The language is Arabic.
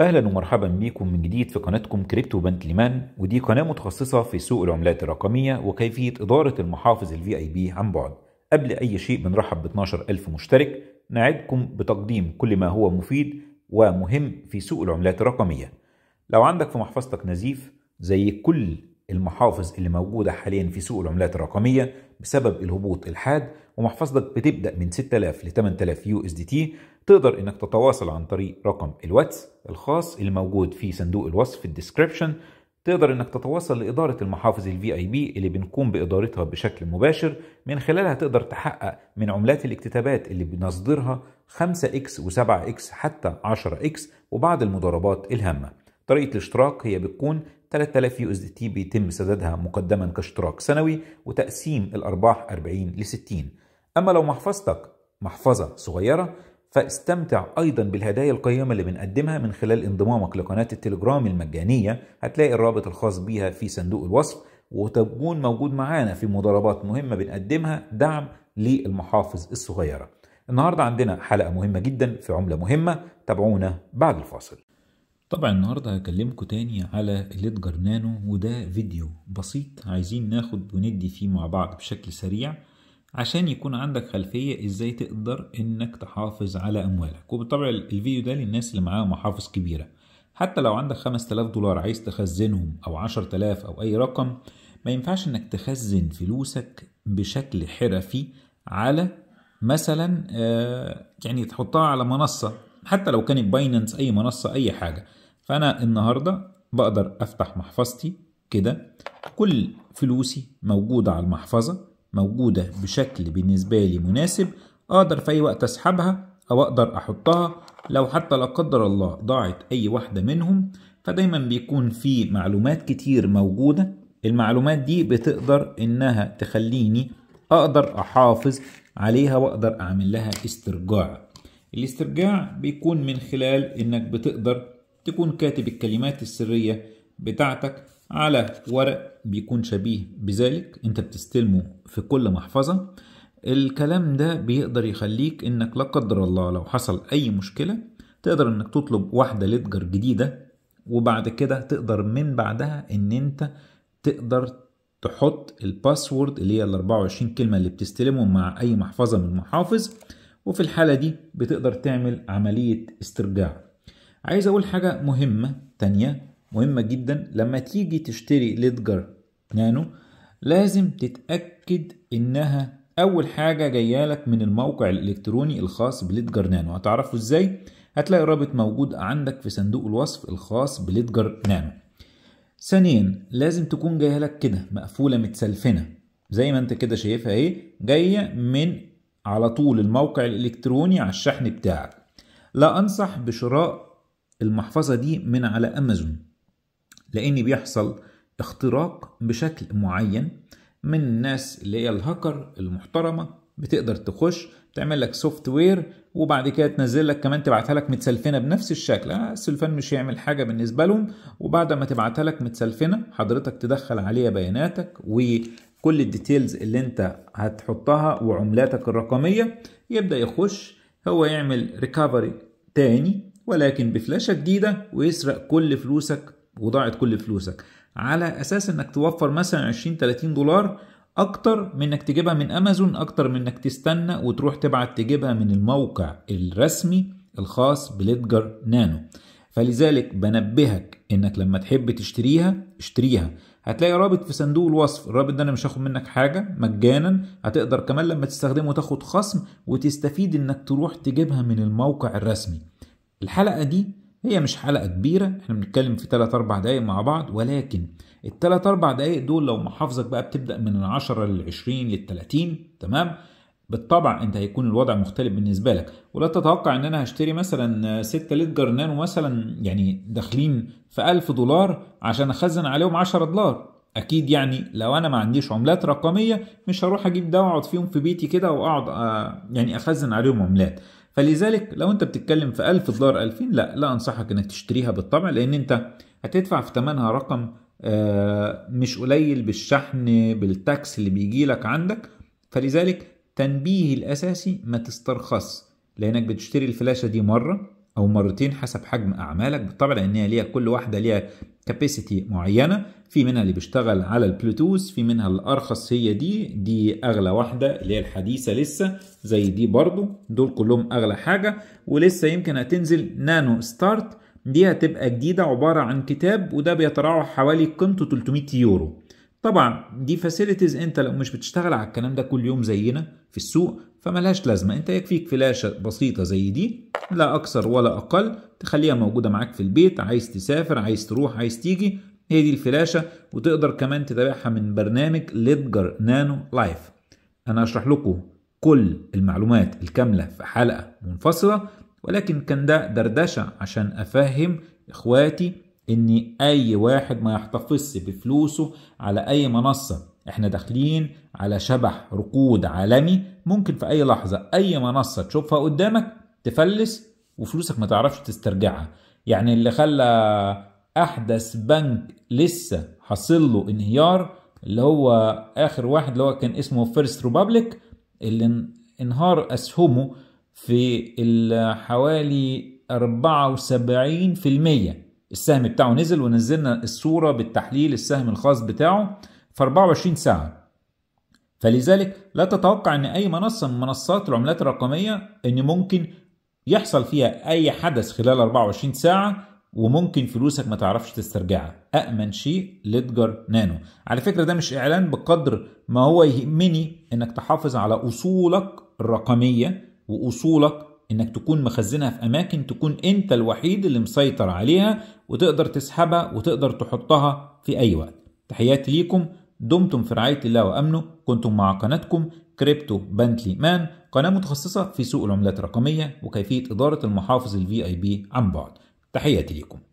اهلا ومرحبا بيكم من جديد في قناتكم كريبتو ليمان ودي قناه متخصصه في سوق العملات الرقميه وكيفيه اداره المحافظ الفي اي بي عن بعد قبل اي شيء بنرحب ب 12000 مشترك نعدكم بتقديم كل ما هو مفيد ومهم في سوق العملات الرقميه لو عندك في محفظتك نزيف زي كل المحافظ اللي موجودة حاليا في سوق العملات الرقمية بسبب الهبوط الحاد ومحفظتك بتبدأ من 6000 ل 8000 يو اس دي تي تقدر انك تتواصل عن طريق رقم الواتس الخاص اللي موجود في صندوق الوصف في الديسكريبشن تقدر انك تتواصل لإدارة المحافظ الفي اي بي اللي بنقوم بإدارتها بشكل مباشر من خلالها تقدر تحقق من عملات الاكتتابات اللي بنصدرها 5x و7x حتى 10x وبعض المضاربات الهامة طريقة الاشتراك هي بتكون 3000 يو اس دي تي بيتم سدادها مقدما كاشتراك سنوي وتقسيم الارباح 40 ل 60 اما لو محفظتك محفظه صغيره فاستمتع ايضا بالهدايا القيمه اللي بنقدمها من خلال انضمامك لقناه التليجرام المجانيه هتلاقي الرابط الخاص بيها في صندوق الوصف وتكون موجود معانا في مضاربات مهمه بنقدمها دعم للمحافظ الصغيره النهارده عندنا حلقه مهمه جدا في عمله مهمه تابعونا بعد الفاصل طبعا النهاردة هكلمكم تاني على الاتجر نانو وده فيديو بسيط عايزين ناخد وندي فيه مع بعض بشكل سريع عشان يكون عندك خلفية ازاي تقدر انك تحافظ على اموالك وبالطبع الفيديو ده للناس اللي معاها محافظ كبيرة حتى لو عندك 5000 دولار عايز تخزنهم او 10000 او اي رقم ما ينفعش انك تخزن فلوسك بشكل حرفي على مثلا آه، يعني تحطها على منصة حتى لو كانت باينانس اي منصة اي حاجة فأنا النهاردة بقدر أفتح محفظتي كده كل فلوسي موجودة على المحفظة موجودة بشكل بالنسبة لي مناسب أقدر في أي وقت أسحبها أو أقدر أحطها لو حتى لا قدر الله ضاعت أي واحدة منهم فدايما بيكون في معلومات كتير موجودة المعلومات دي بتقدر إنها تخليني أقدر أحافظ عليها وأقدر أعمل لها استرجاع الاسترجاع بيكون من خلال إنك بتقدر تكون كاتب الكلمات السرية بتاعتك على ورق بيكون شبيه بذلك انت بتستلمه في كل محفظة الكلام ده بيقدر يخليك انك لا قدر الله لو حصل اي مشكلة تقدر انك تطلب واحدة لتجر جديدة وبعد كده تقدر من بعدها ان انت تقدر تحط الباسورد اللي هي ال 24 كلمة اللي بتستلمهم مع اي محفظة من المحافظ وفي الحالة دي بتقدر تعمل عملية استرجاع عايز اقول حاجة مهمة تانية مهمة جدا لما تيجي تشتري ليدجر نانو لازم تتأكد انها اول حاجة جاية لك من الموقع الالكتروني الخاص بليدجر نانو هتعرفه ازاي هتلاقي رابط موجود عندك في صندوق الوصف الخاص بليدجر نانو ثانيا لازم تكون جايه لك كده مقفوله متسلفنه زي ما انت كده شايفها ايه جايه من على طول الموقع الالكتروني على الشحن بتاعك لا انصح بشراء المحفظة دي من على أمازون لأن بيحصل اختراق بشكل معين من الناس اللي هي الهاكر المحترمة بتقدر تخش تعمل لك سوفت وير وبعد كده تنزل لك كمان تبعتها لك متسلفنه بنفس الشكل آه السلفان مش هيعمل حاجه بالنسبه لهم وبعد ما تبعتها لك متسلفنه حضرتك تدخل عليها بياناتك وكل الديتيلز اللي انت هتحطها وعملاتك الرقميه يبدا يخش هو يعمل ريكفري تاني ولكن بفلاشة جديدة ويسرق كل فلوسك وضاعت كل فلوسك على أساس إنك توفر مثلا 20 30 دولار أكتر من إنك تجيبها من أمازون أكتر من إنك تستنى وتروح تبعت تجيبها من الموقع الرسمي الخاص بليدجر نانو فلذلك بنبهك انك لما تحب تشتريها اشتريها هتلاقي رابط في صندوق الوصف الرابط ده انا مش هاخد منك حاجه مجانا هتقدر كمان لما تستخدمه تاخد خصم وتستفيد انك تروح تجيبها من الموقع الرسمي الحلقة دي هي مش حلقة كبيرة احنا بنتكلم في 3 4 دقايق مع بعض ولكن 3 أربع دقايق دول لو محافظك بقى بتبدأ من 10 لل 20 لل 30 تمام بالطبع انت هيكون الوضع مختلف بالنسبة لك ولا تتوقع ان انا هشتري مثلا 6 لتر نانو مثلا يعني داخلين في 1000 دولار عشان اخزن عليهم 10 دولار اكيد يعني لو انا ما عنديش عملات رقميه مش هروح اجيب ده واقعد فيهم في بيتي كده واقعد آه، يعني اخزن عليهم عملات فلذلك لو انت بتتكلم في 1000 دولار 2000 لا لا انصحك انك تشتريها بالطبع لان انت هتدفع في ثمنها رقم آه، مش قليل بالشحن بالتاكس اللي بيجي لك عندك فلذلك تنبيهي الاساسي ما تسترخص لانك بتشتري الفلاشه دي مره او مرتين حسب حجم اعمالك بالطبع لان هي ليها كل واحده ليها كاباسيتي معينه في منها اللي بيشتغل على البلوتوث في منها الارخص هي دي دي اغلى واحده اللي هي الحديثه لسه زي دي برضو دول كلهم اغلى حاجه ولسه يمكن هتنزل نانو ستارت دي هتبقى جديده عباره عن كتاب وده بيتراوح حوالي قيمته 300 يورو طبعا دي فاسيلتيز انت لو مش بتشتغل على الكلام ده كل يوم زينا في السوق فملهاش لازمه انت يكفيك فلاشه بسيطه زي دي لا أكثر ولا أقل تخليها موجودة معاك في البيت عايز تسافر عايز تروح عايز تيجي هي دي الفلاشة وتقدر كمان تتابعها من برنامج ليدجر نانو لايف أنا أشرح لكم كل المعلومات الكاملة في حلقة منفصلة ولكن كان ده دردشة عشان أفهم إخواتي إن أي واحد ما يحتفظش بفلوسه على أي منصة إحنا داخلين على شبح ركود عالمي ممكن في أي لحظة أي منصة تشوفها قدامك تفلس وفلوسك ما تعرفش تسترجعها يعني اللي خلى احدث بنك لسه حاصل له انهيار اللي هو اخر واحد اللي هو كان اسمه فيرست ريبابليك اللي انهار اسهمه في حوالي 74% السهم بتاعه نزل ونزلنا الصورة بالتحليل السهم الخاص بتاعه في 24 ساعة فلذلك لا تتوقع ان اي منصة من منصات العملات الرقمية ان ممكن يحصل فيها أي حدث خلال 24 ساعة وممكن فلوسك ما تعرفش تسترجعها أأمن شيء ليدجر نانو على فكرة ده مش إعلان بقدر ما هو يهمني إنك تحافظ على أصولك الرقمية وأصولك انك تكون مخزنها في اماكن تكون انت الوحيد اللي مسيطر عليها وتقدر تسحبها وتقدر تحطها في اي وقت تحياتي ليكم دمتم في رعايه الله وامنه كنتم مع قناتكم كريبتو بنتلي مان قناة متخصصة في سوق العملات الرقمية وكيفية إدارة المحافظ الفي اي بي عن بعد تحياتي لكم